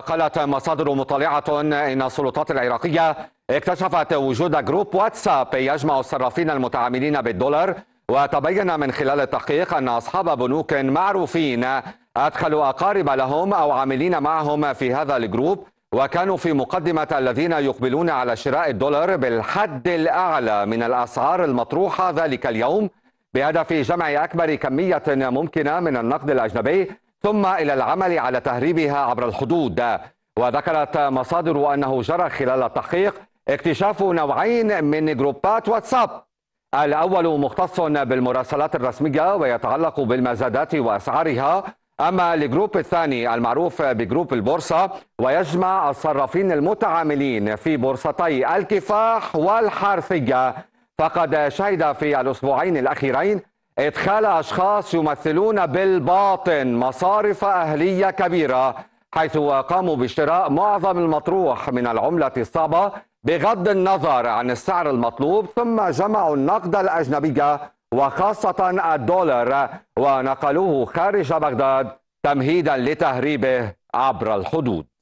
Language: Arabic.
قالت مصادر مطلعة أن السلطات العراقية اكتشفت وجود جروب واتساب يجمع الصرافين المتعاملين بالدولار وتبين من خلال التحقيق أن أصحاب بنوك معروفين أدخلوا أقارب لهم أو عاملين معهم في هذا الجروب وكانوا في مقدمة الذين يقبلون على شراء الدولار بالحد الأعلى من الأسعار المطروحة ذلك اليوم بهدف جمع أكبر كمية ممكنة من النقد الأجنبي ثم إلى العمل على تهريبها عبر الحدود وذكرت مصادر أنه جرى خلال التحقيق اكتشاف نوعين من جروبات واتساب الأول مختص بالمراسلات الرسمية ويتعلق بالمزادات وأسعارها أما الجروب الثاني المعروف بجروب البورصة ويجمع الصرافين المتعاملين في بورصتي الكفاح والحارثية فقد شهد في الأسبوعين الأخيرين إدخال أشخاص يمثلون بالباطن مصارف أهلية كبيرة حيث قاموا بشراء معظم المطروح من العملة الصعبة بغض النظر عن السعر المطلوب ثم جمعوا النقد الأجنبية وخاصة الدولار ونقلوه خارج بغداد تمهيدا لتهريبه عبر الحدود